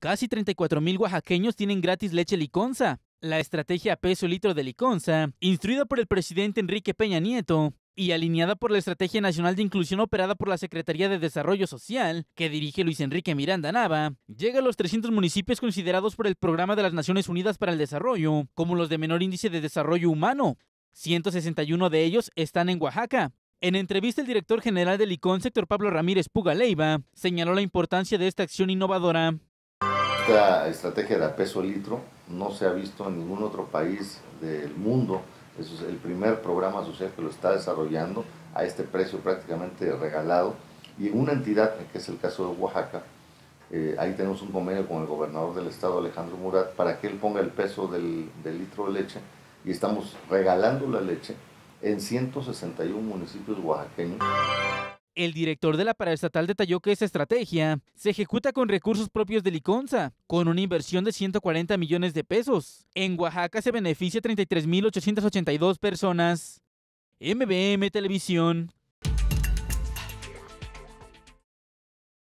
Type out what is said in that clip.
Casi 34.000 oaxaqueños tienen gratis leche liconza. La estrategia peso litro de liconza, instruida por el presidente Enrique Peña Nieto, y alineada por la Estrategia Nacional de Inclusión operada por la Secretaría de Desarrollo Social, que dirige Luis Enrique Miranda Nava, llega a los 300 municipios considerados por el Programa de las Naciones Unidas para el Desarrollo como los de menor índice de desarrollo humano. 161 de ellos están en Oaxaca. En entrevista, el director general de licón, sector Pablo Ramírez Leiva, señaló la importancia de esta acción innovadora esta estrategia de peso litro no se ha visto en ningún otro país del mundo. es el primer programa social que lo está desarrollando a este precio prácticamente regalado. Y una entidad, que es el caso de Oaxaca, eh, ahí tenemos un convenio con el gobernador del estado, Alejandro Murat, para que él ponga el peso del, del litro de leche. Y estamos regalando la leche en 161 municipios oaxaqueños. El director de la paraestatal detalló que esta estrategia se ejecuta con recursos propios de Liconza, con una inversión de 140 millones de pesos. En Oaxaca se beneficia 33.882 personas. MBM Televisión